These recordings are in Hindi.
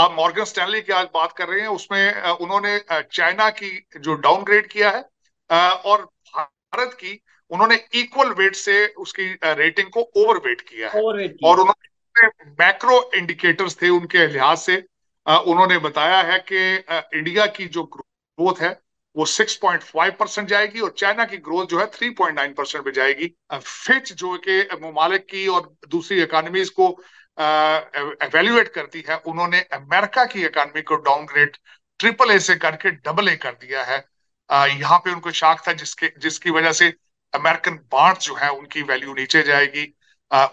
आप मॉर्गन स्टैनली की आज बात कर रहे हैं उसमें उन्होंने चाइना की जो डाउनग्रेड किया है और भारत की उन्होंने इक्वल वेट से उसकी रेटिंग को ओवरवेट किया है किया। और उन्होंने मैक्रो इंडिकेटर्स थे उनके लिहाज से उन्होंने बताया है कि इंडिया की जो ग्रोथ है वो 6.5 परसेंट जाएगी और चाइना की ग्रोथ जो है 3.9 परसेंट पे जाएगी फिच जो कि ममालिक की और दूसरी इकोनॉमीज को एवेल्युएट करती है उन्होंने अमेरिका की इकॉनमी को डाउनग्रेड ट्रिपल ए से करके डबल ए कर दिया है यहाँ पे उनको शाक था जिसके जिसकी वजह से अमेरिकन बांड जो है उनकी वैल्यू नीचे जाएगी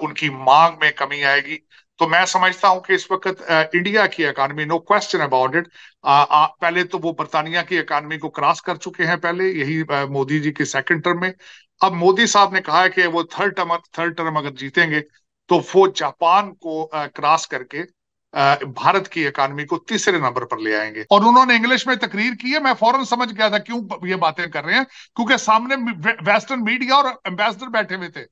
उनकी मांग में कमी आएगी तो मैं समझता हूं कि इस वक्त इंडिया की economy no question about it पहले तो वो बरतानिया की इकॉनमी को क्रॉस कर चुके हैं पहले यही मोदी जी के सेकंड टर्म में अब मोदी साहब ने कहा है कि वो थर्ड टर्म थर्ड टर्म अगर जीतेंगे तो वो जापान को क्रॉस करके भारत की इकानमी को तीसरे नंबर पर ले आएंगे और उन्होंने इंग्लिश में तकरीर की है मैं फौरन समझ गया था क्यों ये बातें कर रहे हैं क्योंकि सामने वेस्टर्न मीडिया और एम्बेसडर बैठे हुए थे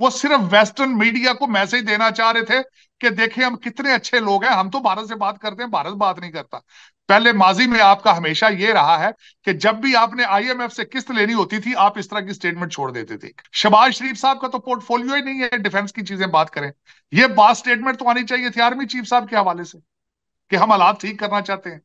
वो सिर्फ वेस्टर्न मीडिया को मैसेज देना चाह रहे थे कि देखे हम कितने अच्छे लोग हैं हम तो भारत से बात करते हैं भारत बात नहीं करता पहले माजी में आपका हमेशा ये रहा है कि जब भी आपने आईएमएफ से किस्त लेनी होती थी आप इस तरह की स्टेटमेंट छोड़ देते थे शबाज शरीफ साहब का तो पोर्टफोलियो ही नहीं है डिफेंस की चीजें बात करें यह बात स्टेटमेंट तो आनी चाहिए थी आर्मी चीफ साहब के हवाले से कि हम हालात ठीक करना चाहते हैं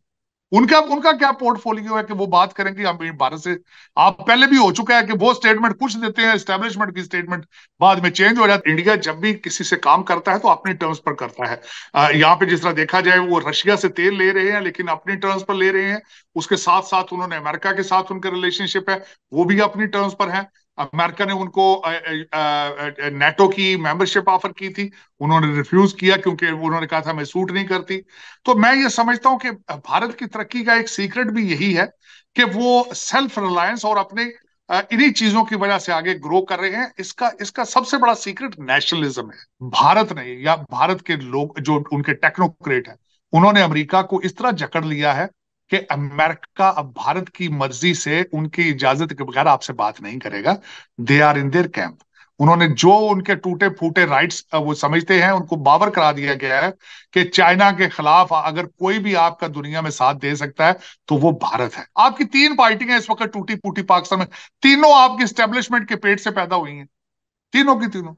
उनका उनका क्या पोर्टफोलियो है कि वो बात करेंगे हम भारत से आप पहले भी हो चुका है कि वो स्टेटमेंट कुछ देते हैं स्टेब्लिशमेंट की स्टेटमेंट बाद में चेंज हो जाता है इंडिया जब भी किसी से काम करता है तो अपने टर्म्स पर करता है यहाँ पे जिस तरह देखा जाए वो रशिया से तेल ले रहे हैं लेकिन अपने टर्म्स पर ले रहे हैं उसके साथ साथ उन्होंने अमेरिका के साथ उनके रिलेशनशिप है वो भी अपनी टर्म्स पर है अमेरिका ने उनको नेटो की मेंबरशिप ऑफर की थी उन्होंने रिफ्यूज किया क्योंकि उन्होंने कहा था मैं सूट नहीं करती तो मैं ये समझता हूं कि भारत की तरक्की का एक सीक्रेट भी यही है कि वो सेल्फ रिलायंस और अपने इन्हीं चीजों की वजह से आगे ग्रो कर रहे हैं इसका इसका सबसे बड़ा सीक्रेट नेशनलिज्म है भारत ने या भारत के लोग जो उनके टेक्नोक्रेट है उन्होंने अमेरिका को इस तरह जकड़ लिया है कि अमेरिका अब भारत की मर्जी से उनकी इजाजत के बगैर आपसे बात नहीं करेगा they are in their camp उन्होंने जो उनके टूटे फूटे राइट्स वो समझते हैं उनको बावर करा दिया गया है कि चाइना के खिलाफ अगर कोई भी आपका दुनिया में साथ दे सकता है तो वो भारत है आपकी तीन पार्टियां इस वक्त टूटी फूटी पाकिस्तान में तीनों आपकी स्टेब्लिशमेंट के पेट से पैदा हुई हैं तीनों की तीनों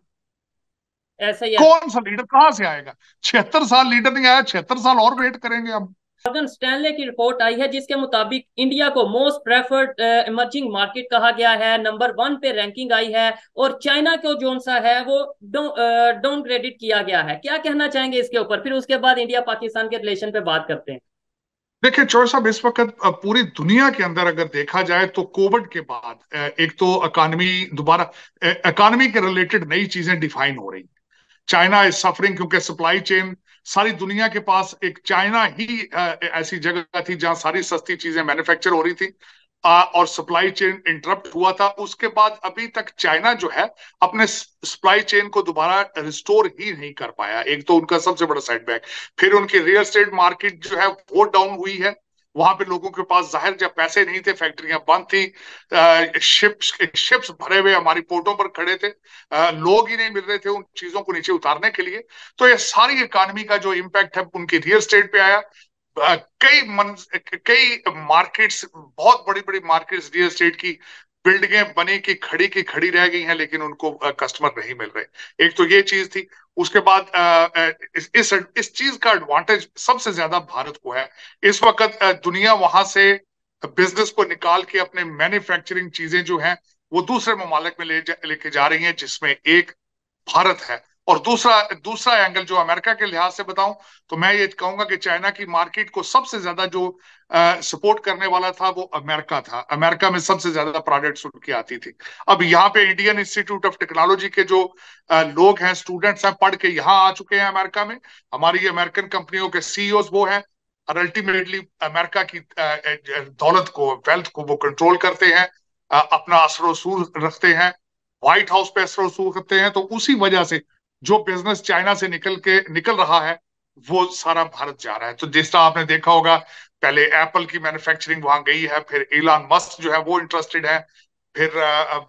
ऐसा कौन सा लीडर कहां से आएगा छिहत्तर साल लीडर नहीं आया छिहत्तर साल और वेट करेंगे हम मॉर्गन स्टैनले की रिपोर्ट आई है जिसके मुताबिक इंडिया को मोस्ट प्रेफर्ड इमर्जिंग मार्केट कहा गया है नंबर वन पे रैंकिंग आई है और चाइना को जो सा है वो डाउन क्रेडिट uh, किया गया है क्या कहना चाहेंगे इसके ऊपर फिर उसके बाद इंडिया पाकिस्तान के रिलेशन पे बात करते हैं देखिए चौर साहब इस वक्त पूरी दुनिया के अंदर अगर देखा जाए तो कोविड के बाद एक तो अकानमी दोबारा अकानमी के रिलेटेड नई चीजें डिफाइन हो रही चाइना इज सफरिंग क्योंकि सप्लाई चेन सारी दुनिया के पास एक चाइना ही ऐसी जगह थी जहां सारी सस्ती चीजें मैन्युफैक्चर हो रही थी और सप्लाई चेन इंटरप्ट हुआ था उसके बाद अभी तक चाइना जो है अपने सप्लाई चेन को दोबारा रिस्टोर ही नहीं कर पाया एक तो उनका सबसे बड़ा सेटबैक फिर उनकी रियल स्टेट मार्केट जो है वो डाउन हुई है वहां पे लोगों के पास जाहिर जब पैसे नहीं थे फैक्ट्रियां बंद थी शिप्स शिप्स भरे हुए हमारी पोर्टों पर खड़े थे लोग ही नहीं मिल रहे थे उन चीजों को नीचे उतारने के लिए तो ये सारी इकॉनमी का जो इम्पैक्ट है उनकी रियल स्टेट पे आया कई मन कई मार्केट्स बहुत बड़ी बड़ी मार्केट्स रियल स्टेट की बिल्डिंगें बनी की खड़ी की खड़ी रह गई हैं लेकिन उनको कस्टमर नहीं मिल रहे एक तो ये चीज थी उसके बाद इस इस, चीज का एडवांटेज सबसे ज्यादा भारत को है इस वक्त दुनिया वहां से बिजनेस को निकाल के अपने मैन्युफैक्चरिंग चीजें जो हैं वो दूसरे ममालिक में ले जा, लेके जा रही हैं जिसमें एक भारत है और दूसरा दूसरा एंगल जो अमेरिका के लिहाज से बताऊं तो मैं ये कहूंगा कि चाइना की मार्केट को सबसे ज्यादा जो आ, सपोर्ट करने वाला था वो अमेरिका था अमेरिका में सबसे ज्यादा प्रोडक्ट्स उनकी आती थी अब यहाँ पे इंडियन इंस्टीट्यूट ऑफ टेक्नोलॉजी के जो आ, लोग हैं स्टूडेंट्स हैं पढ़ के यहाँ आ चुके हैं अमेरिका में हमारी अमेरिकन कंपनियों के सीईओ e वो है और अल्टीमेटली अमेरिका की दौलत को वेल्थ को वो कंट्रोल करते हैं अपना असर रखते हैं व्हाइट हाउस पे असर रखते हैं तो उसी वजह से जो बिजनेस चाइना से निकल के निकल रहा है वो सारा भारत जा रहा है तो जिस तरह आपने देखा होगा पहले एप्पल की मैन्युफैक्चरिंग वहां गई है फिर इलान मस्क जो है वो इंटरेस्टेड है फिर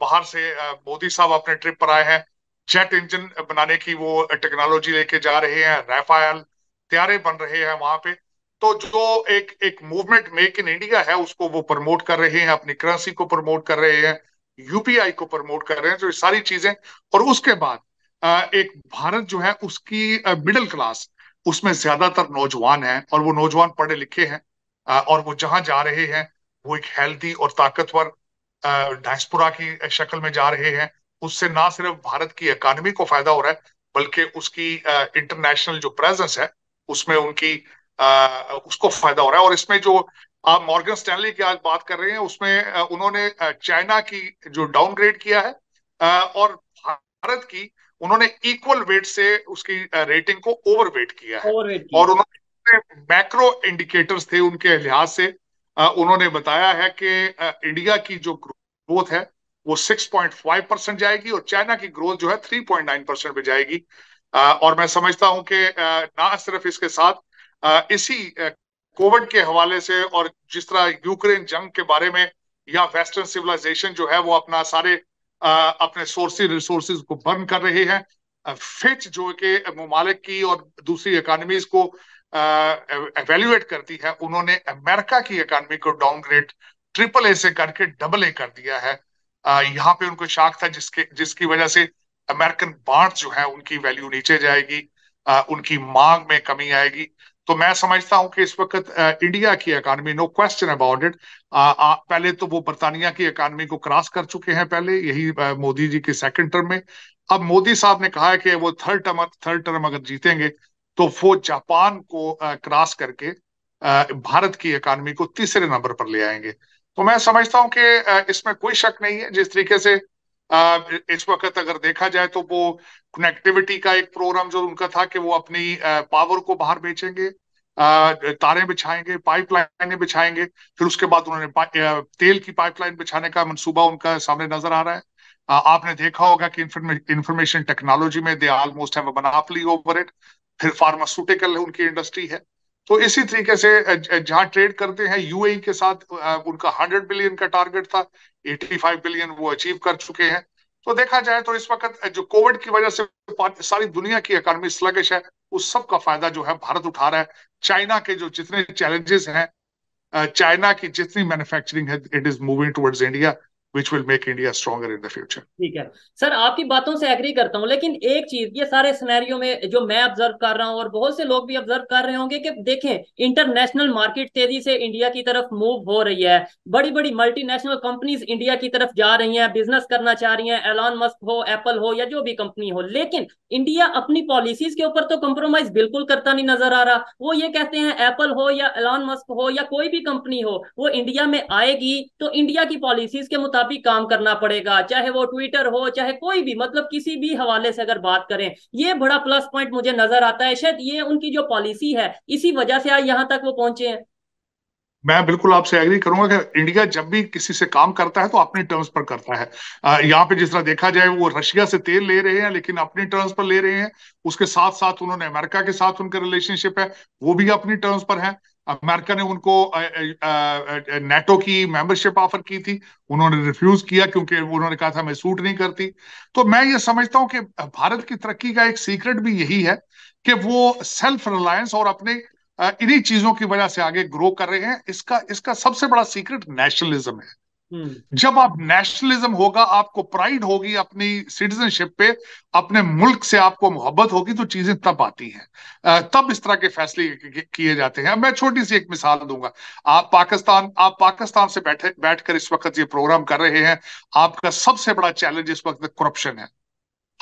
बाहर से मोदी साहब अपने ट्रिप पर आए हैं जेट इंजन बनाने की वो टेक्नोलॉजी लेके जा रहे हैं राफायल त्यारे बन रहे हैं वहां पे तो जो एक एक मूवमेंट मेक इन इंडिया है उसको वो प्रमोट कर रहे हैं अपनी करेंसी को प्रमोट कर रहे हैं यूपीआई को प्रमोट कर रहे हैं तो ये सारी चीजें और उसके बाद एक भारत जो है उसकी मिडिल क्लास उसमें ज्यादातर नौजवान हैं और वो नौजवान पढ़े लिखे हैं और वो जहां जा रहे हैं वो एक हेल्थी और ताकतवर डायस्पोरा की शक्ल में जा रहे हैं उससे ना सिर्फ भारत की इकानमी को फायदा हो रहा है बल्कि उसकी इंटरनेशनल जो प्रेजेंस है उसमें उनकी उसको फायदा हो रहा है और इसमें जो आप मॉर्गन स्टैनली की आज बात कर रहे हैं उसमें उन्होंने चाइना की जो डाउनग्रेड किया है और भारत की उन्होंने इक्वल वेट से उसकी रेटिंग को ओवर वेट किया है और उन्होंने मैक्रो इंडिकेटर्स थे उनके लिहाज से उन्होंने बताया है कि इंडिया की जो ग्रोथ है वो 6.5 परसेंट जाएगी और चाइना की ग्रोथ जो है 3.9 परसेंट पे जाएगी और मैं समझता हूं कि ना सिर्फ इसके साथ इसी कोविड के हवाले से और जिस तरह यूक्रेन जंग के बारे में या वेस्टर्न सिविलाइजेशन जो है वो अपना सारे अपने सोर्सेज रिसोर्सेज को बर्न कर रहे हैं फिच जो कि ममालिक की और दूसरी इकानमीज को एवेल्युएट करती है उन्होंने अमेरिका की इकानमी को डाउनग्रेड ट्रिपल ए से करके डबल ए कर दिया है यहाँ पे उनको शाक था जिसके जिसकी वजह से अमेरिकन बाढ़ जो है उनकी वैल्यू नीचे जाएगी उनकी मांग में कमी आएगी तो मैं समझता हूं कि इस वक्त इंडिया की economy no question about it पहले तो वो बरतानिया की इकानमी को क्रॉस कर चुके हैं पहले यही मोदी जी के सेकंड टर्म में अब मोदी साहब ने कहा है कि वो थर्ड टर्म थर्ड टर्म अगर जीतेंगे तो वो जापान को क्रॉस करके भारत की इकानमी को तीसरे नंबर पर ले आएंगे तो मैं समझता हूं कि इसमें कोई शक नहीं है जिस तरीके से इस वक्त अगर देखा जाए तो वो कनेक्टिविटी का एक प्रोग्राम जो उनका था कि वो अपनी पावर को बाहर बेचेंगे तारे बिछाएंगे पाइपलाइनें बिछाएंगे फिर उसके बाद उन्होंने तेल की पाइपलाइन बिछाने का मंसूबा उनका सामने नजर आ रहा है आपने देखा होगा कि इंफॉर्मेशन टेक्नोलॉजी में they almost have over it फिर फार्मास्यूटिकल उनकी इंडस्ट्री है तो इसी तरीके से जहां ट्रेड करते हैं यूएई e के साथ उनका हंड्रेड बिलियन का टारगेट था 85 बिलियन वो अचीव कर चुके हैं तो देखा जाए तो इस वक्त जो कोविड की वजह से सारी दुनिया की इकोनॉमी स्लगिश है उस सब का फायदा जो है भारत उठा रहा है चाइना के जो जितने चैलेंजेस हैं चाइना की जितनी मैन्युफैक्चरिंग है it is moving towards India which will make India stronger in the future ठीक है सर आपकी बातों से एग्री करता हूँ लेकिन एक चीज ये सारे सिनेरियो में जो मैं ऑब्जर्व कर रहा हूँ और बहुत से लोग भी ऑब्जर्व कर रहे होंगे कि देखें इंटरनेशनल मार्केट तेजी से इंडिया की तरफ मूव हो रही है बड़ी बड़ी मल्टीनेशनल कंपनीज इंडिया की तरफ जा रही हैं बिजनेस करना चाह रही हैं एलॉन मस्क हो एप्पल हो या जो भी कंपनी हो लेकिन इंडिया अपनी पॉलिसीज के ऊपर तो कंप्रोमाइज बिल्कुल करता नहीं नजर आ रहा वो ये कहते हैं एप्पल हो या एलॉन मस्क हो या कोई भी कंपनी हो वो इंडिया में आएगी तो इंडिया की पॉलिसीज के मुताबिक भी काम करना पड़ेगा चाहे वो ट्विटर हो चाहे कोई भी मतलब किसी भी हवाले से अगर बात करें ये बड़ा प्लस पॉइंट मुझे नजर आता है शायद ये उनकी जो पॉलिसी है इसी वजह से आज यहाँ तक वो पहुंचे हैं मैं बिल्कुल आपसे एग्री करूंगा कि इंडिया जब भी किसी से काम करता है तो अपने टर्म्स पर करता है यहाँ पे जिस तरह देखा जाए वो रशिया से तेल ले रहे हैं लेकिन अपने टर्म्स पर ले रहे हैं उसके साथ साथ उन्होंने अमेरिका के साथ उनका रिलेशनशिप है वो भी अपनी टर्म्स पर है अमेरिका ने उनको नेटो की मेंबरशिप ऑफर की थी उन्होंने रिफ्यूज किया क्योंकि उन्होंने कहा था मैं सूट नहीं करती तो मैं ये समझता हूं कि भारत की तरक्की का एक सीक्रेट भी यही है कि वो सेल्फ रिलायंस और अपने इन्हीं चीजों की वजह से आगे ग्रो कर रहे हैं इसका इसका सबसे बड़ा सीक्रेट नेशनलिज्म है हम्म। जब आप नेशनलिज्म होगा आपको प्राइड होगी अपनी सिटीजनशिप पे अपने मुल्क से आपको मोहब्बत होगी तो चीजें तब आती हैं तब इस तरह के फैसले किए जाते हैं मैं छोटी सी एक मिसाल दूंगा आप पाकिस्तान आप पाकिस्तान से बैठे बैठकर इस वक्त ये प्रोग्राम कर रहे हैं आपका सबसे बड़ा चैलेंज इस वक्त करप्शन है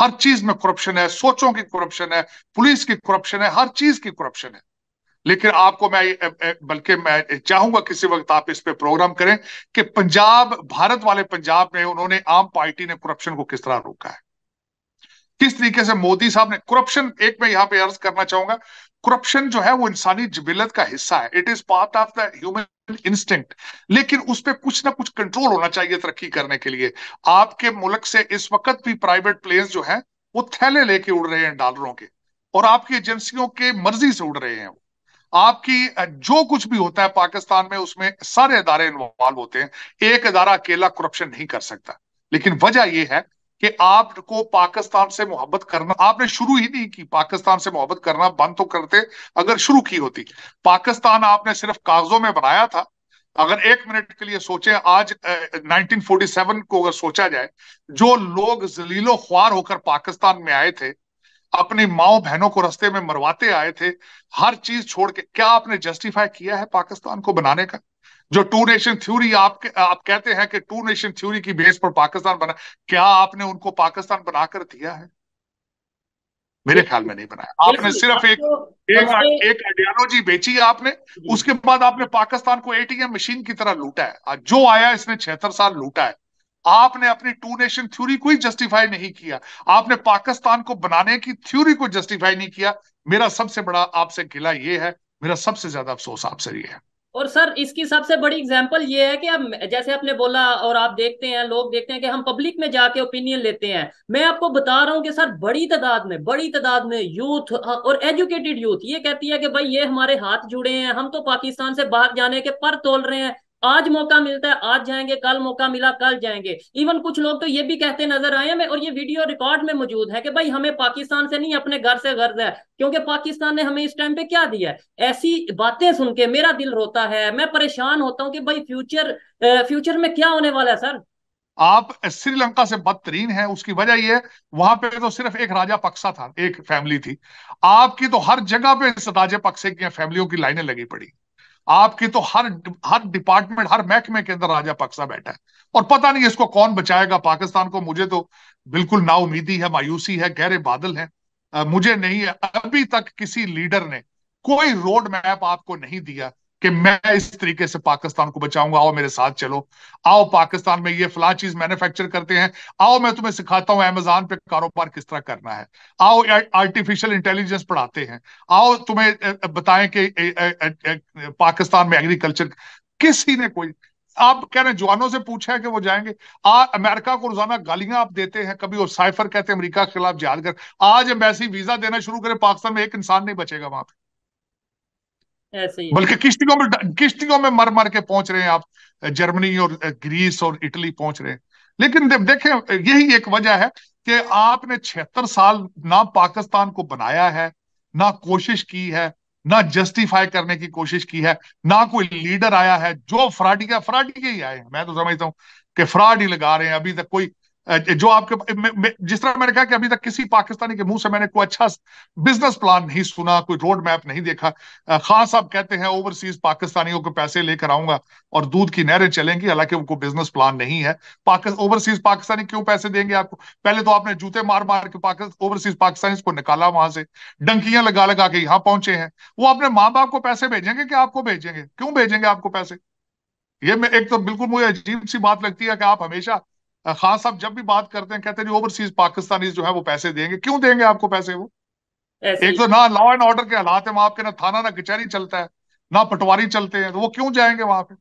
हर चीज में करप्शन है सोचों की करप्शन है पुलिस की करप्शन है हर चीज की करप्शन है लेकिन आपको मैं बल्कि मैं चाहूंगा किसी वक्त आप इस पे प्रोग्राम करें कि पंजाब भारत वाले पंजाब में उन्होंने आम पार्टी ने करप्शन को किस तरह रोका है किस तरीके से मोदी साहब ने करप्शन एक मैं यहां पे अर्ज करना चाहूंगा करप्शन जो है वो इंसानी जबिलत का हिस्सा है it is part of the human instinct लेकिन उस पर कुछ ना कुछ कंट्रोल होना चाहिए तरक्की करने के लिए आपके मुल्क से इस वक्त भी प्राइवेट प्लेन जो है वो थैले लेके उड़ रहे हैं डॉलरों के और आपकी एजेंसियों के मर्जी से उड़ रहे हैं वो आपकी जो कुछ भी होता है पाकिस्तान में उसमें सारे इदारे इन्वॉल्व होते हैं एक अदारा अकेला करप्शन नहीं कर सकता लेकिन वजह यह है कि आपको पाकिस्तान से मोहब्बत करना आपने शुरू ही नहीं की पाकिस्तान से मोहब्बत करना बंद तो करते अगर शुरू की होती पाकिस्तान आपने सिर्फ कागजों में बनाया था अगर एक मिनट के लिए सोचे आज फोर्टी 1947 को अगर सोचा जाए जो लोग जलीलो ख्वार होकर पाकिस्तान में आए थे अपनी माओ बहनों को रस्ते में मरवाते आए थे हर चीज छोड़ के क्या आपने जस्टिफाई किया है पाकिस्तान को बनाने का जो टू नेशन थ्योरी आप आप कहते हैं कि टू नेशन थ्योरी की बेस पर पाकिस्तान बना क्या आपने उनको पाकिस्तान बनाकर दिया है मेरे ख्याल में नहीं बनाया आपने सिर्फ एक एक एक आइडियोलॉजी बेची है आपने उसके बाद आपने पाकिस्तान को एटीएम मशीन की तरह लूटा है जो आया इसने छिहत्तर साल लूटा है आपने अपनी टू नेशन थ्योरी को ही जस्टिफाई नहीं किया आपने पाकिस्तान को बनाने की थ्योरी को जस्टिफाई नहीं किया मेरा सबसे बड़ा आपसे गिला ये है मेरा सबसे ज्यादा अफसोस आपसे ये है और सर इसकी सबसे बड़ी एग्जाम्पल ये है कि अब जैसे आपने बोला और आप देखते हैं लोग देखते हैं कि हम पब्लिक में जाके ओपिनियन लेते हैं मैं आपको बता रहा हूँ कि सर बड़ी तादाद में बड़ी तादाद में यूथ हाँ, और एजुकेटेड यूथ ये कहती है कि भाई ये हमारे हाथ जुड़े हैं हम तो पाकिस्तान से बाहर जाने के पर तोल रहे हैं आज मौका मिलता है आज जाएंगे कल मौका मिला कल जाएंगे इवन कुछ लोग तो ये भी कहते नजर आए हैं और ये वीडियो रिकॉर्ड में मौजूद है कि भाई हमें पाकिस्तान से नहीं अपने घर से गर्ज है क्योंकि पाकिस्तान ने हमें इस टाइम पे क्या दिया है ऐसी बातें सुन के मेरा दिल रोता है मैं परेशान होता हूँ कि भाई फ्यूचर फ्यूचर में क्या होने वाला है सर आप श्रीलंका से बदतरीन हैं उसकी वजह यह वहां पे तो सिर्फ एक राजा पक्सा था एक फैमिली थी आपकी तो हर जगह पे सदाजे पक्से की फैमिलियों की लाइनें लगी पड़ी आपके तो हर हर डिपार्टमेंट हर महकमे के अंदर राजा पक्सा बैठा है और पता नहीं इसको कौन बचाएगा पाकिस्तान को मुझे तो बिल्कुल नाउमीदी है मायूसी है गहरे बादल है आ, मुझे नहीं है अभी तक किसी लीडर ने कोई रोड मैप आपको नहीं दिया कि मैं इस तरीके से पाकिस्तान को बचाऊंगा आओ मेरे साथ चलो आओ पाकिस्तान में ये फला चीज मैन्युफैक्चर करते हैं आओ मैं तुम्हें सिखाता हूं अमेजोन पे कारोबार किस तरह करना है आओ आर्टिफिशियल इंटेलिजेंस पढ़ाते हैं आओ तुम्हें बताएं कि पाकिस्तान में एग्रीकल्चर किसी ने कोई आप कह रहे हैं जवानों से पूछा है कि वो जाएंगे आ, अमेरिका को रोजाना गालियां आप देते हैं कभी वो साइफर कहते हैं अमेरिका के खिलाफ जिहाद कर आज एम्बेसी वीजा देना शुरू करे पाकिस्तान में एक इंसान नहीं बचेगा वहां पे बल्कि किश्तियों में किश्तियों में मर मर के पहुंच रहे हैं आप जर्मनी और ग्रीस और इटली पहुंच रहे हैं लेकिन देखें यही एक वजह है कि आपने छिहत्तर साल ना पाकिस्तान को बनाया है ना कोशिश की है ना जस्टिफाई करने की कोशिश की है ना कोई लीडर आया है जो फ्राडी का फ्राडी के ही आए हैं मैं तो समझता हूँ कि फ्राड ही लगा रहे हैं अभी तक कोई जो आपके जिस तरह मैंने कहा कि अभी तक किसी पाकिस्तानी के मुंह से मैंने कोई अच्छा बिजनेस प्लान नहीं सुना कोई रोड मैप नहीं देखा खास आप कहते हैं ओवरसीज पाकिस्तानियों को पैसे लेकर आऊंगा और दूध की नहरें चलेंगी हालांकि उनको बिजनेस प्लान नहीं है ओवरसीज पाकिस्तानी क्यों पैसे देंगे आपको पहले तो आपने जूते मार मार के पाकिस्तान ओवरसीज पाकिस्तानी को निकाला वहां से डंकियां लगा लगा के यहां पहुंचे हैं वो अपने माँ बाप को पैसे भेजेंगे कि आपको भेजेंगे क्यों भेजेंगे आपको पैसे ये एक तो बिल्कुल मुझे अजीब सी बात लगती है कि आप हमेशा खान साहब जब भी बात करते हैं कहते हैं ओवरसीज पाकिस्तानी जो है वो पैसे देंगे क्यों देंगे आपको पैसे वो एक तो ना लॉ एंड ऑर्डर के हालात है वहां पे ना थाना ना कचहरी चलता है ना पटवारी चलते हैं तो वो क्यों जाएंगे वहां पे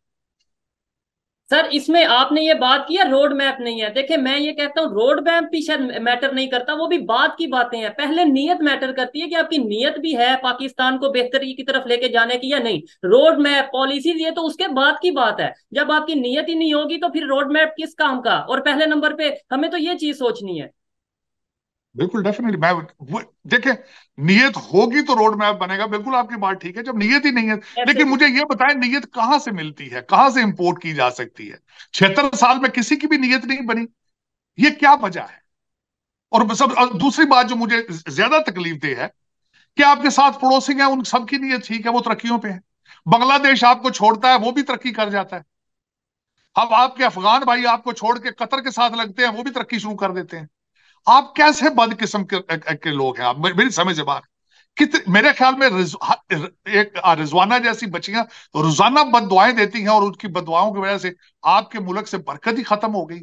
सर इसमें आपने ये बात की है रोड मैप नहीं है देखिए मैं ये कहता हूँ रोड मैप भी शायद मैटर नहीं करता वो भी बात की बातें हैं पहले नीयत मैटर करती है कि आपकी नीयत भी है पाकिस्तान को बेहतरी की तरफ लेके जाने की या नहीं रोड मैप पॉलिसीज ये तो उसके बाद की बात है जब आपकी नीयत ही नहीं होगी तो फिर रोड मैप किस काम का और पहले नंबर पे हमें तो ये चीज सोचनी है बिल्कुल डेफिनेटली मैं देखे नीयत होगी तो रोड मैप बनेगा बिल्कुल आपकी बात ठीक है जब नीयत ही नहीं है लेकिन मुझे ये बताएं नीयत कहाँ से मिलती है कहाँ से इंपोर्ट की जा सकती है छिहत्तर साल में किसी की भी नीयत नहीं बनी ये क्या वजह है और सब दूसरी बात जो मुझे ज्यादा तकलीफ दे है कि आपके साथ पड़ोसी हैं उन सबकी नीयत ठीक है वो तरक्कियों पे है बांग्लादेश आपको छोड़ता है वो भी तरक्की कर जाता है अब आपके अफगान भाई आपको छोड़ के कतर के साथ लगते हैं वो भी तरक्की शुरू कर देते हैं आप कैसे किस्म के, के लोग हैं आप मेरी समझ से बात कितने मेरे ख्याल में रिज, एक रिजवाना जैसी बच्चियां रोजाना बद देती हैं और उनकी बदवाओं की वजह से आपके मुल्क से बरकत ही खत्म हो गई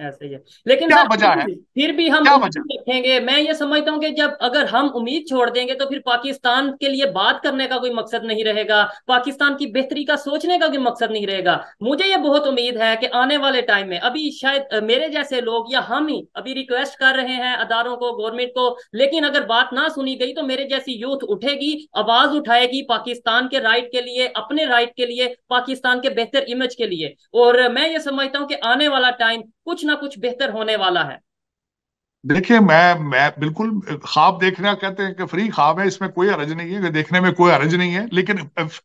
ऐसे ही है लेकिन क्या वजह है फिर भी हम देखेंगे मैं ये समझता हूँ कि जब अगर हम उम्मीद छोड़ देंगे तो फिर पाकिस्तान के लिए बात करने का कोई मकसद नहीं रहेगा पाकिस्तान की बेहतरी का सोचने का कोई मकसद नहीं रहेगा मुझे ये बहुत उम्मीद है कि आने वाले टाइम में अभी शायद मेरे जैसे लोग या हम ही अभी रिक्वेस्ट कर रहे हैं अदारों को गवर्नमेंट को लेकिन अगर बात ना सुनी गई तो मेरे जैसी यूथ उठेगी आवाज उठाएगी पाकिस्तान के राइट के लिए अपने राइट के लिए पाकिस्तान के बेहतर इमेज के लिए और मैं ये समझता हूँ कि आने वाला टाइम कुछ ना कुछ बेहतर होने वाला है देखिए मैं मैं बिल्कुल ख्वाब देखना कहते हैं कि फ्री ख्वाब है इसमें कोई अरज नहीं है देखने में कोई अरज नहीं है लेकिन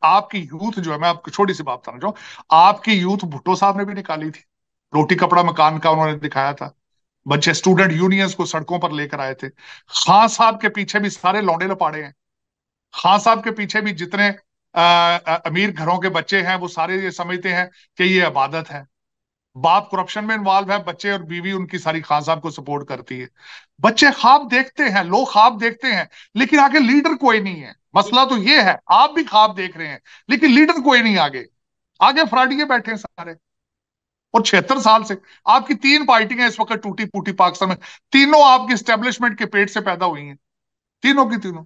आपकी यूथ जो है मैं आपको छोटी सी बात समझा चाहूँ आपकी यूथ भुट्टो साहब ने भी निकाली थी रोटी कपड़ा मकान का उन्होंने दिखाया था बच्चे स्टूडेंट यूनियंस को सड़कों पर लेकर आए थे खान साहब के पीछे भी सारे लौंडे लपाड़े हैं खान साहब के पीछे भी जितने आ, आ, अमीर घरों के बच्चे हैं वो सारे ये समझते हैं कि ये अबादत है बाप करप्शन में इन्वॉल्व है बच्चे और बीवी उनकी सारी खान साहब को सपोर्ट करती है बच्चे ख्वाब देखते हैं लोग ख्वाब देखते हैं लेकिन आगे लीडर कोई नहीं है मसला तो ये है आप भी ख्वाब देख रहे हैं लेकिन लीडर कोई नहीं आगे आगे फ्राडिये बैठे हैं सारे और छिहत्तर साल से आपकी तीन पार्टियां इस वक्त टूटी फूटी पाकिस्तान में तीनों आपकी स्टेब्लिशमेंट के पेट से पैदा हुई हैं तीनों की तीनों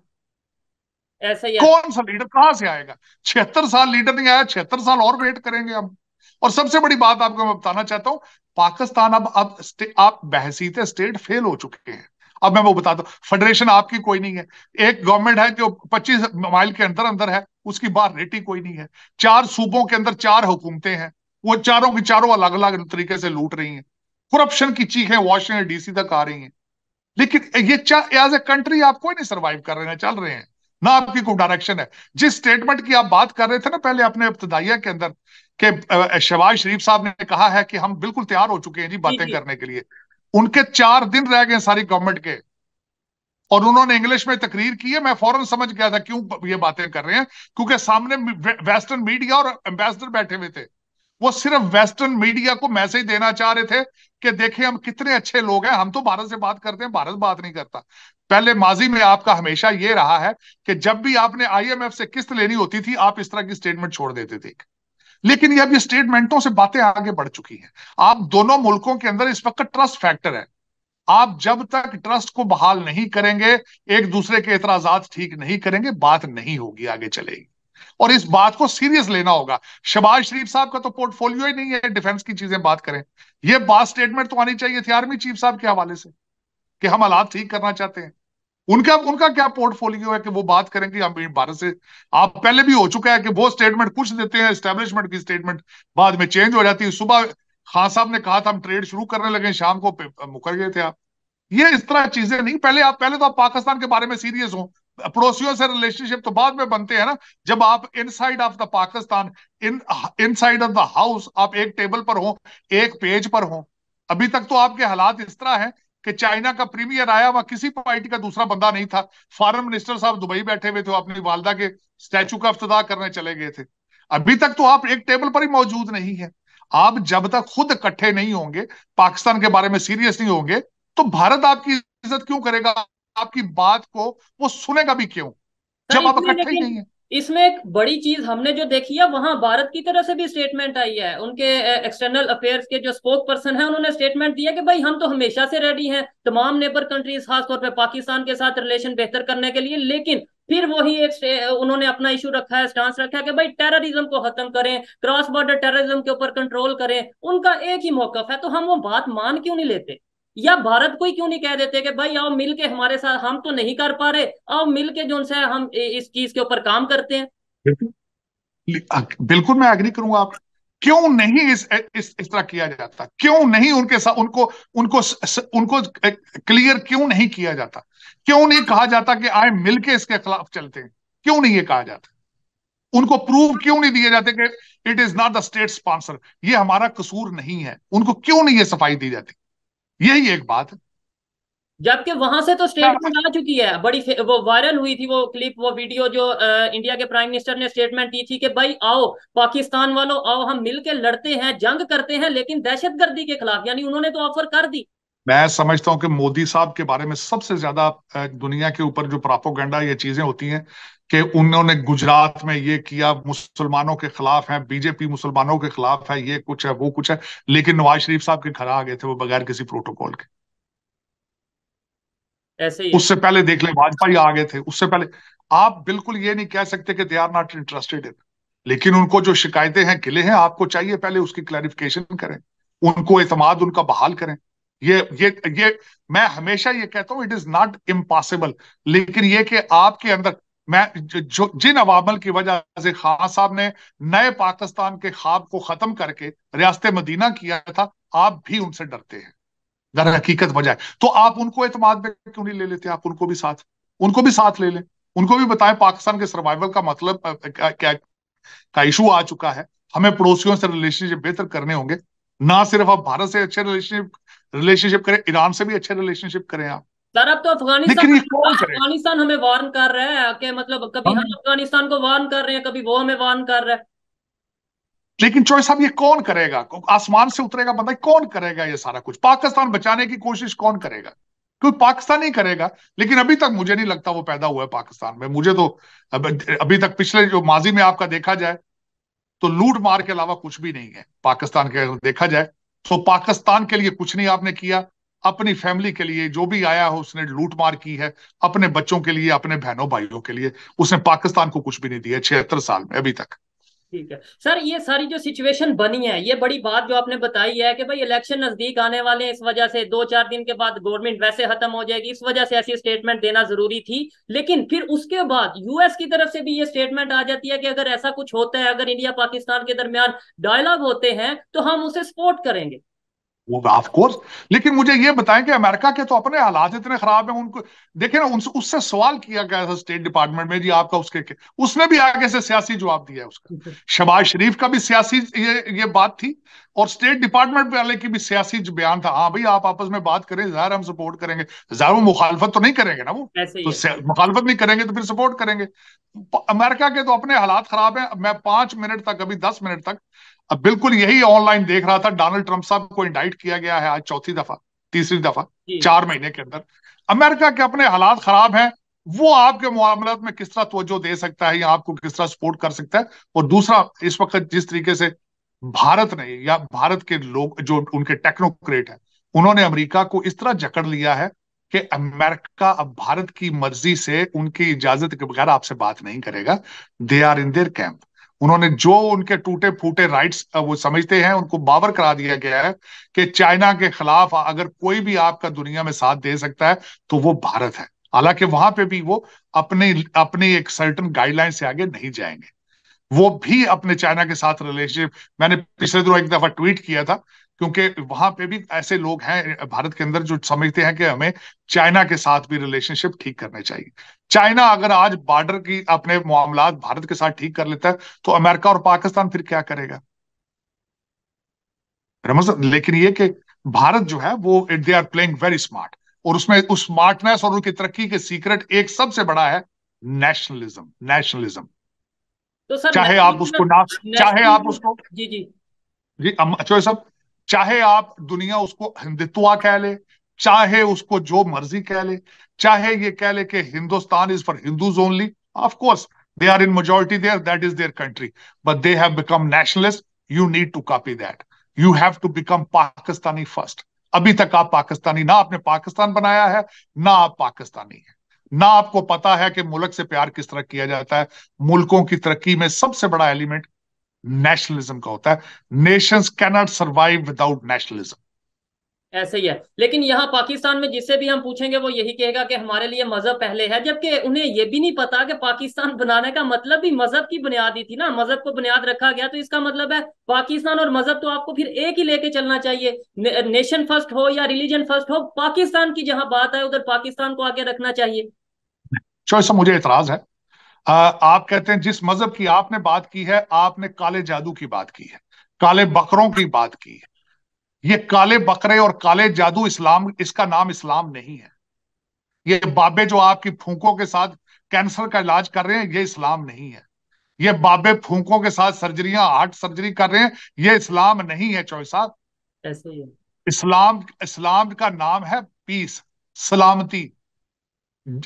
ऐसा ही कौन सा लीडर कहां से आएगा छिहत्तर साल लीडर नहीं आया छिहत्तर साल और वेट करेंगे हम और सबसे बड़ी बात आपको मैं बताना चाहता हूं पाकिस्तान अब अब आप बहसीते स्टेट फेल हो चुके हैं अब मैं वो बताता हूँ फेडरेशन आपकी कोई नहीं है एक गवर्नमेंट है जो 25 माइल के अंदर अंदर है उसकी बार रेटी कोई नहीं है चार सूबों के अंदर चार हुकूमतें हैं वो चारों की चारों अलग अलग तरीके से लूट रही हैं करप्शन की चीखें वॉशिंगटन डीसी तक आ रही हैं लेकिन ये एज ए कंट्री आप कोई नहीं सर्वाइव कर रहे हैं चल रहे हैं ना आपकी कोई डायरेक्शन है जिस स्टेटमेंट की आप बात कर रहे थे ना पहले अपने इब्तदाइया के अंदर कि शहबाज शरीफ साहब ने कहा है कि हम बिल्कुल तैयार हो चुके हैं जी बातें करने के लिए उनके चार दिन रह गए सारी गवर्नमेंट के और उन्होंने इंग्लिश में तकरीर की है मैं फौरन समझ गया था क्यों ये बातें कर रहे हैं क्योंकि सामने वेस्टर्न मीडिया और एम्बेसडर बैठे हुए थे वो सिर्फ वेस्टर्न मीडिया को मैसेज देना चाह रहे थे कि देखें हम कितने अच्छे लोग हैं हम तो भारत से बात करते हैं भारत बात नहीं करता पहले माजी में आपका हमेशा ये रहा है कि जब भी आपने आईएमएफ से किस्त लेनी होती थी आप इस तरह की स्टेटमेंट छोड़ देते थे लेकिन ये अभी स्टेटमेंटों से बातें आगे बढ़ चुकी हैं आप दोनों मुल्कों के अंदर इस वक्त ट्रस्ट फैक्टर है आप जब तक ट्रस्ट को बहाल नहीं करेंगे एक दूसरे के एतराजात ठीक नहीं करेंगे बात नहीं होगी आगे चलेगी और इस बात को सीरियस लेना होगा शबाज शरीफ साहब का तो पोर्टफोलियो ही नहीं है डिफेंस की चीजें बात करें यह बात स्टेटमेंट तो आनी चाहिए थी आर्मी चीफ साहब के हवाले से कि हम हालात ठीक करना चाहते हैं उनका उनका क्या पोर्टफोलियो है कि वो बात करेंगे हम भारत से आप पहले भी हो चुका है कि वो स्टेटमेंट कुछ देते हैं स्टेब्लिशमेंट की स्टेटमेंट बाद में चेंज हो जाती है सुबह खान साहब ने कहा था हम ट्रेड शुरू करने लगे शाम को मुकर गए थे आप ये इस तरह चीजें नहीं पहले आप पहले तो आप पाकिस्तान के बारे में सीरियस हो पड़ोसियों से रिलेशनशिप तो बाद में बनते हैं ना जब आप inside of the Pakistan inside of the house आप एक टेबल पर हो एक पेज पर हो अभी तक तो आपके हालात इस तरह हैं कि चाइना का प्रीमियर आया हुआ किसी पार्टी का दूसरा बंदा नहीं था फॉरेन मिनिस्टर साहब दुबई बैठे हुए थे अपनी वालदा के स्टैचू का अफ्तः करने चले गए थे अभी तक तो आप एक टेबल पर ही मौजूद नहीं है आप जब तक खुद इकट्ठे नहीं होंगे पाकिस्तान के बारे में सीरियस नहीं होंगे तो भारत आपकी इज्जत क्यों करेगा आपकी बात को वो सुनेगा भी क्यों जब आप इकट्ठे ही नहीं है इसमें एक बड़ी चीज हमने जो देखी है वहां भारत की तरफ से भी स्टेटमेंट आई है उनके एक्सटर्नल अफेयर्स के जो स्पोक पर्सन है उन्होंने स्टेटमेंट दिया कि भाई हम तो हमेशा से रेडी हैं तमाम नेबर कंट्रीज खासतौर पर पाकिस्तान के साथ रिलेशन बेहतर करने के लिए लेकिन फिर वही एक उन्होंने अपना इशू रखा है स्टांस रखा है कि भाई टेररिज्म को खत्म करें क्रॉस बॉर्डर टेररिज्म के ऊपर कंट्रोल करें उनका एक ही मौकफ है तो हम वो बात मान क्यों नहीं लेते या भारत को ही क्यों नहीं कह देते कि भाई आओ मिल के हमारे साथ हम तो नहीं कर पा रहे आओ मिल के जो उनसे हम इस चीज के ऊपर काम करते हैं बिल्कुल मैं एग्री करूंगा आप क्यों नहीं इस इस इस तरह किया जाता क्यों नहीं उनके साथ उनको उनको उनको क्लियर क्यों नहीं किया जाता क्यों नहीं कहा जाता कि आए मिलके इसके खिलाफ चलते हैं क्यों नहीं ये कहा जाता उनको प्रूव क्यों नहीं दिए जाते कि it is not the state sponsor ये हमारा कसूर नहीं है उनको क्यों नहीं ये सफाई दी जाती यही एक बात है जबकि वहां से तो स्टेटमेंट हाँ। आ चुकी है बड़ी वो वायरल हुई थी वो क्लिप वो वीडियो जो आ, इंडिया के प्राइम मिनिस्टर ने स्टेटमेंट दी थी कि भाई आओ पाकिस्तान वालों आओ हम मिलके लड़ते हैं जंग करते हैं लेकिन दहशत गर्दी के खिलाफ यानी उन्होंने तो ऑफर कर दी मैं समझता हूं कि मोदी साहब के बारे में सबसे ज्यादा दुनिया के ऊपर जो प्रापोगंडा ये चीजें होती हैं कि उन्होंने गुजरात में ये किया मुसलमानों के खिलाफ है बीजेपी मुसलमानों के खिलाफ है ये कुछ है वो कुछ है लेकिन नवाज शरीफ साहब के घर आ गए थे वो बगैर किसी प्रोटोकॉल के ऐसे ही उससे पहले देख ले वाजपेयी आ गए थे उससे पहले आप बिल्कुल ये नहीं कह सकते कि they are not interested in लेकिन उनको जो शिकायतें हैं किले हैं आपको चाहिए पहले उसकी क्लैरिफिकेशन करें उनको एतमाद उनका बहाल करें ये ये ये मैं हमेशा ये कहता हूं इट इज नॉट इम्पॉसिबल लेकिन ये कि आपके अंदर मैं जो जिन अवामल की वजह से खान साहब ने नए पाकिस्तान के ख्वाब को खत्म करके रियासत मदीना किया था आप भी उनसे डरते हैं दर हकीकत बजाय तो आप उनको एतमाद में क्यों नहीं ले लेते आप उनको भी साथ उनको भी साथ ले लें उनको भी बताएं पाकिस्तान के सर्वाइवल का मतलब क्या का इशू आ चुका है हमें पड़ोसियों से रिलेशनशिप बेहतर करने होंगे ना सिर्फ आप भारत से अच्छे रिलेशनशिप रिलेशनशिप करें ईरान से भी अच्छे रिलेशनशिप करें आप सर अब तो अफगानिस्तान अफगानिस्तान हमें वार्न कर रहा है कि मतलब कभी हम अफगानिस्तान को वार्न कर रहे हैं कभी वो हमें वार्न कर रहा है लेकिन चॉइस साहब ये कौन करेगा आसमान से उतरेगा बंदा कौन करेगा ये सारा कुछ पाकिस्तान बचाने की कोशिश कौन करेगा क्योंकि पाकिस्तान ही करेगा लेकिन अभी तक मुझे नहीं लगता वो पैदा हुआ है पाकिस्तान में मुझे तो अभी तक पिछले जो माजी में आपका देखा जाए तो लूट मार के अलावा कुछ भी नहीं है पाकिस्तान के अगर देखा जाए सो तो पाकिस्तान के लिए कुछ नहीं आपने किया अपनी फैमिली के लिए जो भी आया हो उसने लूट मार की है अपने बच्चों के लिए अपने बहनों भाइयों के लिए उसने पाकिस्तान को कुछ भी नहीं दिया छिहत्तर साल में अभी तक ठीक है सर ये सारी जो सिचुएशन बनी है ये बड़ी बात जो आपने बताई है कि भाई इलेक्शन नजदीक आने वाले हैं इस वजह से दो चार दिन के बाद गवर्नमेंट वैसे खत्म हो जाएगी इस वजह से ऐसी स्टेटमेंट देना जरूरी थी लेकिन फिर उसके बाद यूएस की तरफ से भी ये स्टेटमेंट आ जाती है कि अगर ऐसा कुछ होता है अगर इंडिया पाकिस्तान के दरमियान डायलॉग होते हैं तो हम उसे सपोर्ट करेंगे वो ऑफ कोर्स लेकिन मुझे ये बताएं कि अमेरिका के तो अपने हालात इतने खराब हैं उनको देखे ना उनसे उससे सवाल किया गया था स्टेट डिपार्टमेंट में जी आपका उसके के, उसने भी आगे से सियासी जवाब दिया है उसका शबाज शरीफ का भी सियासी ये ये बात थी और स्टेट डिपार्टमेंट वाले की भी सियासी बयान था हाँ भाई आप आपस में बात करें जाहिर हम सपोर्ट करेंगे जाहिर वो मुखालफत तो नहीं करेंगे ना वो तो मुखालफत नहीं करेंगे तो फिर सपोर्ट करेंगे अमेरिका के तो अपने हालात खराब है मैं पांच मिनट तक अभी दस मिनट तक अब बिल्कुल यही ऑनलाइन देख रहा था डोनाल्ड ट्रंप साहब को इंडाइट किया गया है आज चौथी दफा तीसरी दफा चार महीने के अंदर अमेरिका के अपने हालात खराब हैं वो आपके मामला में किस तरह तवज्जो दे सकता है या आपको किस तरह सपोर्ट कर सकता है और दूसरा इस वक्त जिस तरीके से भारत ने या भारत के लोग जो उनके टेक्नोक्रेट है उन्होंने अमेरिका को इस तरह जकड़ लिया है कि अमेरिका अब भारत की मर्जी से उनकी इजाजत के बगैर आपसे बात नहीं करेगा they are in their camp उन्होंने जो उनके टूटे फूटे राइट्स वो समझते हैं उनको बावर करा दिया गया है कि चाइना के खिलाफ अगर कोई भी आपका दुनिया में साथ दे सकता है तो वो भारत है हालांकि वहां पे भी वो अपने अपने एक सर्टन गाइडलाइन से आगे नहीं जाएंगे वो भी अपने चाइना के साथ रिलेशनशिप मैंने पिछले दिनों एक दफा ट्वीट किया था क्योंकि वहां पे भी ऐसे लोग हैं भारत के अंदर जो समझते हैं कि हमें चाइना के साथ भी रिलेशनशिप ठीक करने चाहिए चाइना अगर आज बॉर्डर की अपने मामला भारत के साथ ठीक कर लेता है तो अमेरिका और पाकिस्तान फिर क्या करेगा लेकिन ये कि भारत जो है वो they are playing very smart और उसमें उस स्मार्टनेस और उनकी तरक्की के सीक्रेट एक सबसे बड़ा है नेशनलिज्म नेशनलिज्म तो सर चाहे आप तो उसको मतलब ना चाहे तो आप उसको जी जी जी अच्छा सब चाहे आप दुनिया उसको हिंदुत्वा कह ले चाहे उसको जो मर्जी कह ले चाहे ये कह ले कि Hindustan is for Hindus only of course they are in majority there that is their country but they have become nationalist you need to copy that you have to become Pakistani first अभी तक आप पाकिस्तानी ना आपने पाकिस्तान बनाया है ना आप पाकिस्तानी है ना आपको पता है कि मुल्क से प्यार किस तरह किया जाता है मुल्कों की तरक्की में सबसे बड़ा एलिमेंट नेशनलिज्म का होता है nations cannot survive without nationalism ऐसे ही है लेकिन यहाँ पाकिस्तान में जिससे भी हम पूछेंगे वो यही कहेगा कि हमारे लिए मजहब पहले है जबकि उन्हें ये भी नहीं पता कि पाकिस्तान बनाने का मतलब भी मजहब की बुनियाद ही थी ना मजहब को बुनियाद रखा गया तो इसका मतलब है पाकिस्तान और मजहब तो आपको फिर एक ही लेके चलना चाहिए ने, नेशन फर्स्ट हो या रिलीजन फर्स्ट हो पाकिस्तान की जहां बात है उधर पाकिस्तान को आगे रखना चाहिए मुझे एतराज है आ, आप कहते हैं जिस मजहब की आपने बात की है आपने काले जादू की बात की है काले बकरों की बात की है ये काले बकरे और काले जादू इस्लाम इसका नाम इस्लाम नहीं है ये बाबे जो आपकी फूकों के साथ कैंसर का इलाज कर रहे हैं ये इस्लाम नहीं है ये बाबे फूकों के साथ सर्जरियां हार्ट सर्जरी कर रहे हैं ये इस्लाम नहीं है चौहे साहब इस्लाम इस्लाम का नाम है पीस सलामती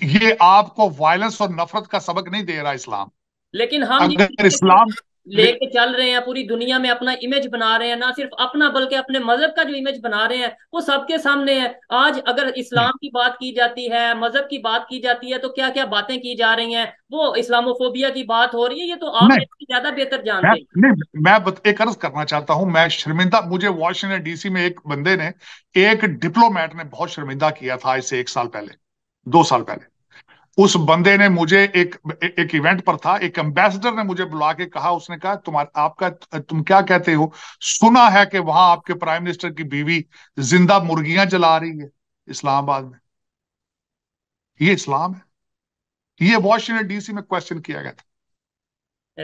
ये आपको वायलेंस और नफरत का सबक नहीं दे रहा इस्लाम लेकिन हम अगर इस्लाम लेके चल रहे हैं पूरी दुनिया में अपना इमेज बना रहे हैं ना सिर्फ अपना बल्कि अपने मजहब का जो इमेज बना रहे हैं वो सबके सामने है आज अगर इस्लाम की बात की जाती है मजहब की बात की जाती है तो क्या क्या बातें की जा रही हैं वो इस्लामोफोबिया की बात हो रही है ये तो आप ज्यादा बेहतर जानते हैं नहीं मैं एक अर्ज करना चाहता हूँ मैं शर्मिंदा मुझे वॉशिंगटन डीसी में एक बंदे ने एक डिप्लोमेट ने बहुत शर्मिंदा किया था आज से एक साल पहले दो साल पहले उस बंदे ने मुझे एक एक इवेंट पर था एक एम्बेसडर ने मुझे बुला के कहा उसने कहा तुम्हारा आपका तुम क्या कहते हो सुना है कि वहां आपके प्राइम मिनिस्टर की बीवी जिंदा मुर्गियां जला रही है इस्लामाबाद में ये इस्लाम है ये वॉशिंगटन डीसी में क्वेश्चन किया गया था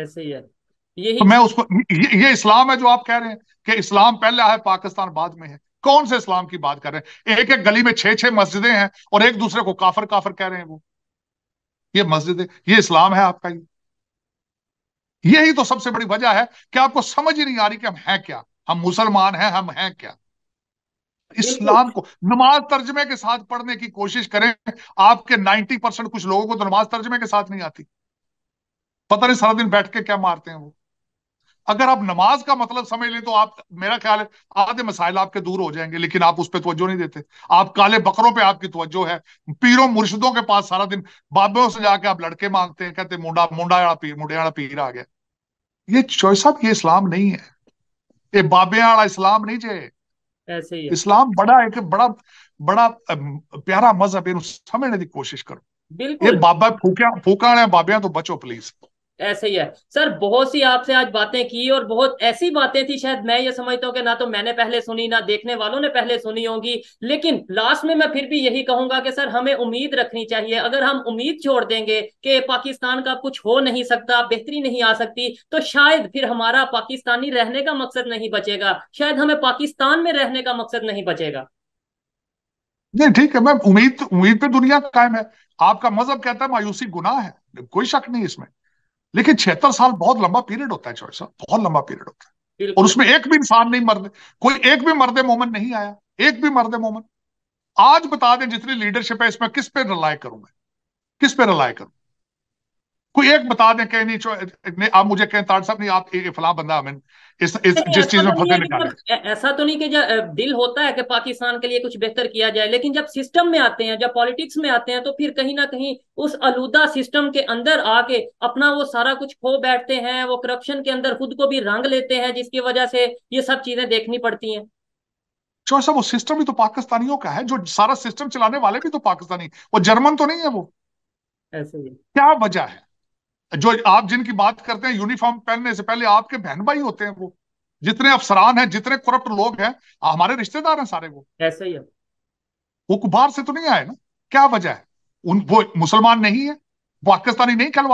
ऐसे ही है ही तो मैं उसको ये, ये इस्लाम है जो आप कह रहे हैं कि इस्लाम पहले है पाकिस्तान बाद में है कौन से इस्लाम की बात कर रहे हैं एक एक गली में छह छह मस्जिदें हैं और एक दूसरे को काफर काफर कह रहे हैं वो ये मस्जिद ये इस्लाम है आपका ये यही तो सबसे बड़ी वजह है कि आपको समझ ही नहीं आ रही कि हम हैं क्या हम मुसलमान हैं हम हैं क्या इस्लाम को नमाज तर्जमे के साथ पढ़ने की कोशिश करें आपके 90 परसेंट कुछ लोगों को तो नमाज तर्जमे के साथ नहीं आती पता नहीं सारा दिन बैठ के क्या मारते हैं वो अगर आप नमाज का मतलब समझ लें तो आप मेरा ख्याल है आधे मसाइल आपके दूर हो जाएंगे लेकिन आप उस पर तवज्जो नहीं देते आप काले बकरों पे आपकी तवज्जो है पीरों मुर्शिदों के पास सारा दिन बाबों से जाके आप लड़के मांगते हैं कहते मुंडा मुंडा पीर वाला पीर आ गया ये चॉइस आप ये इस्लाम नहीं है ये बाबे वाला इस्लाम नहीं जे ऐसे ही इस्लाम बड़ा एक बड़ा बड़ा प्यारा मजहब इन समझने की कोशिश करो बिल्कुल ये बाबा फूकिया फूका बाबिया तो बचो प्लीज ऐसे ही है सर बहुत सी आपसे आज बातें की और बहुत ऐसी बातें थी शायद मैं ये समझता हूँ कि ना तो मैंने पहले सुनी ना देखने वालों ने पहले सुनी होगी लेकिन लास्ट में मैं फिर भी यही कहूंगा कि सर हमें उम्मीद रखनी चाहिए अगर हम उम्मीद छोड़ देंगे कि पाकिस्तान का कुछ हो नहीं सकता बेहतरी नहीं आ सकती तो शायद फिर हमारा पाकिस्तानी रहने का मकसद नहीं बचेगा शायद हमें पाकिस्तान में रहने का मकसद नहीं बचेगा नहीं ठीक है मैम उम्मीद उम्मीद पर दुनिया कायम है आपका मजहब कहता है मायूसी गुनाह है कोई शक नहीं इसमें लेकिन छिहत्तर साल बहुत लंबा पीरियड होता है चौबीस बहुत लंबा पीरियड होता है और उसमें एक भी इंसान नहीं मर्द कोई एक भी मर्द मोमन नहीं आया एक भी मर्द मोमन आज बता दें जितनी लीडरशिप है इसमें किस पे रिलाय करूं मैं किस पे रिलाय करूं कोई एक बता दें कहीं नहीं आप मुझे कहें ताड़ साहब नहीं आप फला बंदा हमें इस, इस जिस चीज में तो फंसे निकाले ऐसा तो नहीं कि दिल होता है कि पाकिस्तान के लिए कुछ बेहतर किया जाए लेकिन जब सिस्टम में आते हैं जब पॉलिटिक्स में आते हैं तो फिर कहीं ना कहीं उस अलूदा सिस्टम के अंदर आके अपना वो सारा कुछ खो बैठते हैं वो करप्शन के अंदर खुद को भी रंग लेते हैं जिसकी वजह से ये सब चीजें देखनी पड़ती हैं चो साहब वो सिस्टम ही तो पाकिस्तानियों का है जो सारा सिस्टम चलाने वाले भी तो पाकिस्तानी वो जर्मन तो नहीं है वो ऐसे क्या वजह है जो आप जिनकी बात करते हैं यूनिफॉर्म पहनने से पहले आपके बहन भाई होते हैं वो जितने अफसरान हैं जितने करप्ट लोग हैं हमारे रिश्तेदार हैं सारे वो ऐसे ही है वो कुबार से तो नहीं आए ना क्या वजह है उन वो मुसलमान नहीं है पाकिस्तानी नहीं कहलवा